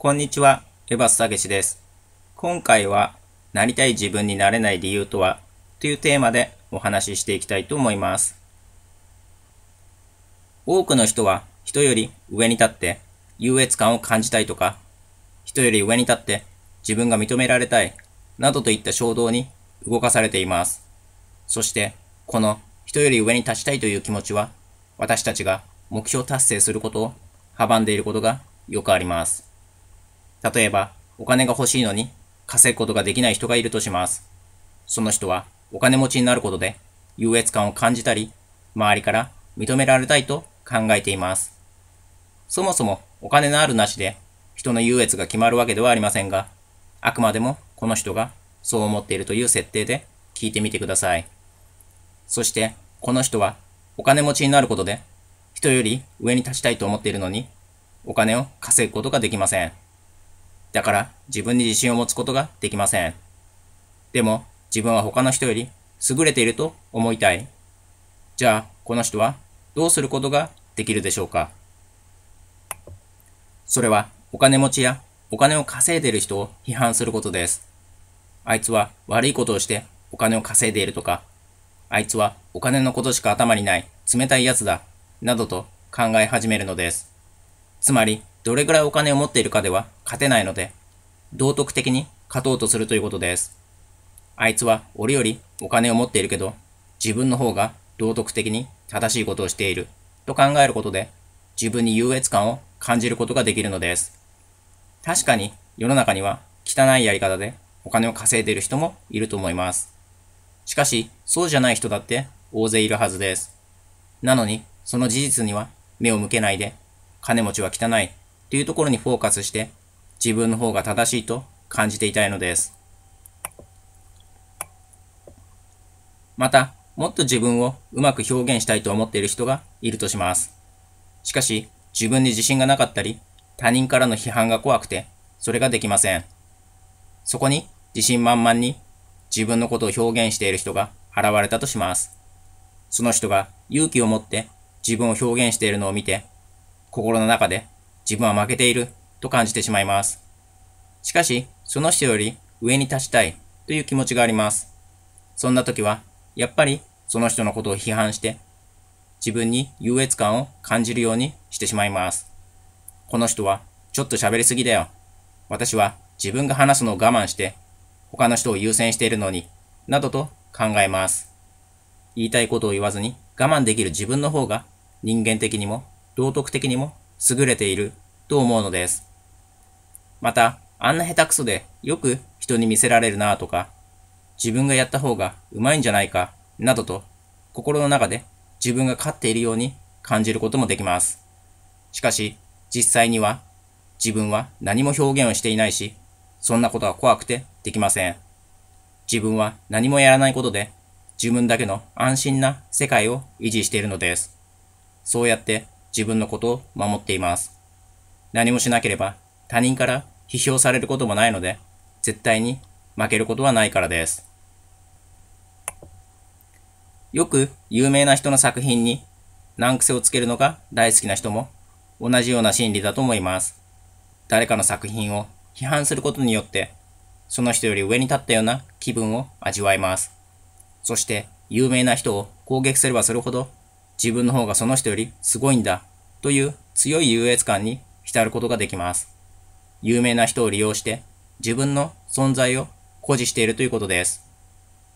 こんにちは、エバスたゲしです。今回は、なりたい自分になれない理由とはというテーマでお話ししていきたいと思います。多くの人は人より上に立って優越感を感じたいとか、人より上に立って自分が認められたいなどといった衝動に動かされています。そして、この人より上に立ちたいという気持ちは、私たちが目標達成することを阻んでいることがよくあります。例えば、お金が欲しいのに稼ぐことができない人がいるとします。その人はお金持ちになることで優越感を感じたり、周りから認められたいと考えています。そもそもお金のあるなしで人の優越が決まるわけではありませんが、あくまでもこの人がそう思っているという設定で聞いてみてください。そしてこの人はお金持ちになることで人より上に立ちたいと思っているのにお金を稼ぐことができません。だから自分に自信を持つことができません。でも自分は他の人より優れていると思いたい。じゃあこの人はどうすることができるでしょうかそれはお金持ちやお金を稼いでいる人を批判することです。あいつは悪いことをしてお金を稼いでいるとか、あいつはお金のことしか頭にない冷たいやつだ、などと考え始めるのです。つまりどれくらいお金を持っているかでは勝てないので、道徳的に勝とうとするということです。あいつは俺よりお金を持っているけど、自分の方が道徳的に正しいことをしていると考えることで、自分に優越感を感じることができるのです。確かに世の中には汚いやり方でお金を稼いでいる人もいると思います。しかし、そうじゃない人だって大勢いるはずです。なのに、その事実には目を向けないで、金持ちは汚いというところにフォーカスして自分の方が正しいと感じていたいのです。また、もっと自分をうまく表現したいと思っている人がいるとします。しかし、自分に自信がなかったり、他人からの批判が怖くて、それができません。そこに自信満々に自分のことを表現している人が現れたとします。その人が勇気を持って自分を表現しているのを見て、心の中で自分は負けていると感じてしまいます。しかし、その人より上に立ちたいという気持ちがあります。そんな時は、やっぱりその人のことを批判して、自分に優越感を感じるようにしてしまいます。この人はちょっと喋りすぎだよ。私は自分が話すのを我慢して、他の人を優先しているのに、などと考えます。言いたいことを言わずに我慢できる自分の方が人間的にも道徳的にも優れていると思うのです。また、あんな下手くそでよく人に見せられるなとか、自分がやった方がうまいんじゃないかなどと心の中で自分が勝っているように感じることもできます。しかし、実際には自分は何も表現をしていないし、そんなことは怖くてできません。自分は何もやらないことで自分だけの安心な世界を維持しているのです。そうやって自分のことを守っています。何もしなければ他人から批評されることもないので、絶対に負けることはないからです。よく有名な人の作品に難癖をつけるのが大好きな人も同じような心理だと思います。誰かの作品を批判することによって、その人より上に立ったような気分を味わいます。そして有名な人を攻撃すればするほど自分の方がその人よりすごいんだという強い優越感に浸ることができます。有名な人を利用して自分の存在を誇示しているということです。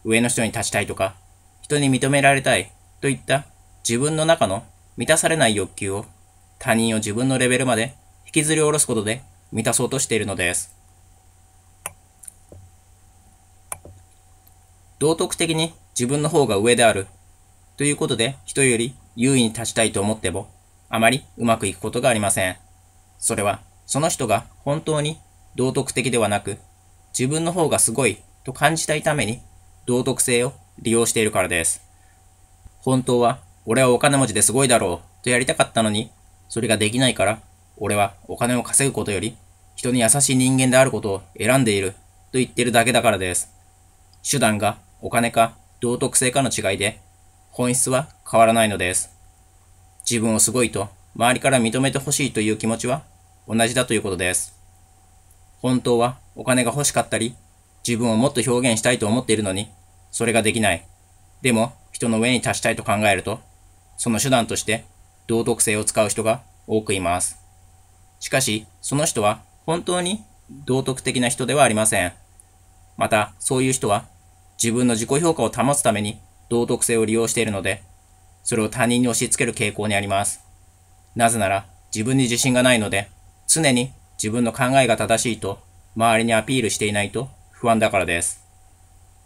上の人に立ちたいとか、人に認められたいといった自分の中の満たされない欲求を他人を自分のレベルまで引きずり下ろすことで満たそうとしているのです。道徳的に自分の方が上であるということで、人より優位に立ちたいと思っても、あまりうまくいくことがありません。それは、その人が本当に道徳的ではなく、自分の方がすごいと感じたいために、道徳性を利用しているからです。本当は、俺はお金持ちですごいだろうとやりたかったのに、それができないから、俺はお金を稼ぐことより、人に優しい人間であることを選んでいると言ってるだけだからです。手段がお金か道徳性かの違いで本質は変わらないのです。自分をすごいと周りから認めてほしいという気持ちは同じだということです。本当はお金が欲しかったり、自分をもっと表現したいと思っているのに、それができない。でも、人の上に達したいと考えると、その手段として道徳性を使う人が多くいます。しかし、その人は本当に道徳的な人ではありません。また、そういう人は自分の自己評価を保つために道徳性を利用しているので、それを他人に押し付ける傾向にあります。なぜなら、自分に自信がないので、常に自分の考えが正しいと、周りにアピールしていないと不安だからです。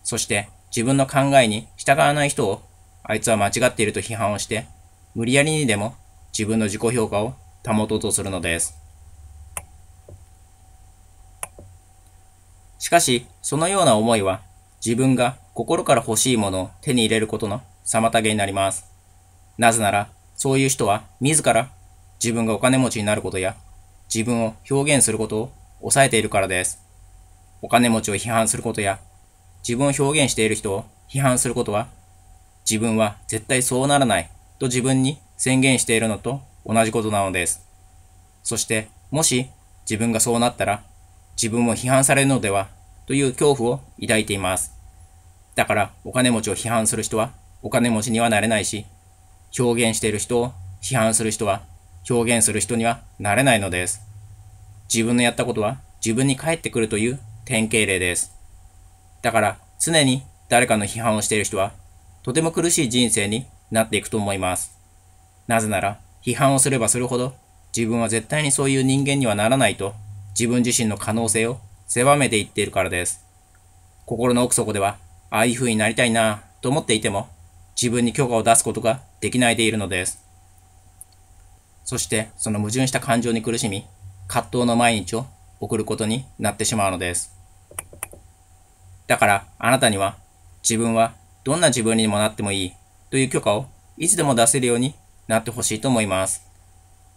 そして、自分の考えに従わない人を、あいつは間違っていると批判をして、無理やりにでも自分の自己評価を保とうとするのです。しかし、そのような思いは、自分が心から欲しいものを手に入れることの妨げになります。なぜなら、そういう人は自ら自分がお金持ちになることや自分を表現することを抑えているからです。お金持ちを批判することや自分を表現している人を批判することは自分は絶対そうならないと自分に宣言しているのと同じことなのです。そしてもし自分がそうなったら自分も批判されるのではという恐怖を抱いています。だからお金持ちを批判する人はお金持ちにはなれないし、表現している人を批判する人は表現する人にはなれないのです。自分のやったことは自分に返ってくるという典型例です。だから常に誰かの批判をしている人はとても苦しい人生になっていくと思います。なぜなら批判をすればするほど自分は絶対にそういう人間にはならないと自分自身の可能性を狭めていっているからです。心の奥底ではああいう風になりたいなと思っていても、自分に許可を出すことができないでいるのです。そしてその矛盾した感情に苦しみ、葛藤の毎日を送ることになってしまうのです。だからあなたには自分はどんな自分にもなってもいいという許可をいつでも出せるようになってほしいと思います。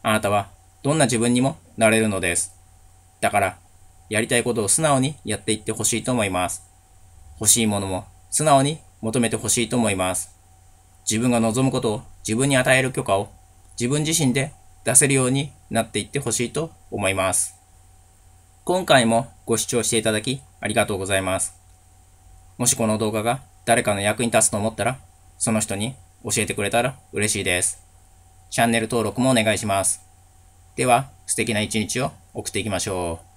あなたはどんな自分にもなれるのです。だからやりたいことを素直にやっていってほしいと思います。欲しいものも素直に求めてほしいと思います。自分が望むことを自分に与える許可を自分自身で出せるようになっていってほしいと思います。今回もご視聴していただきありがとうございます。もしこの動画が誰かの役に立つと思ったら、その人に教えてくれたら嬉しいです。チャンネル登録もお願いします。では、素敵な一日を送っていきましょう。